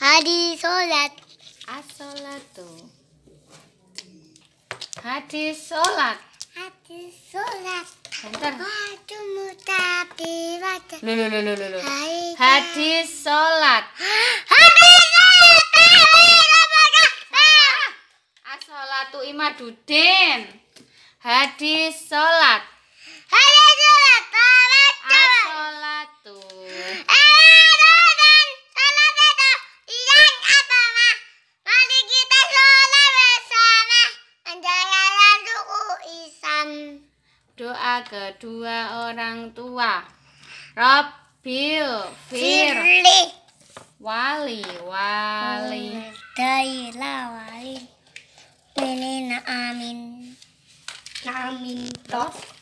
Hari sholat. as Hadis sholat. Hadis sholat. Bentar. Lu, lu, lu, lu, lu. Hadis sholat. Hadis sholat. as imadudin. Hadis sholat. isan doa kedua orang tua Rabbil firli wali wali daila wali bilina amin amin Tos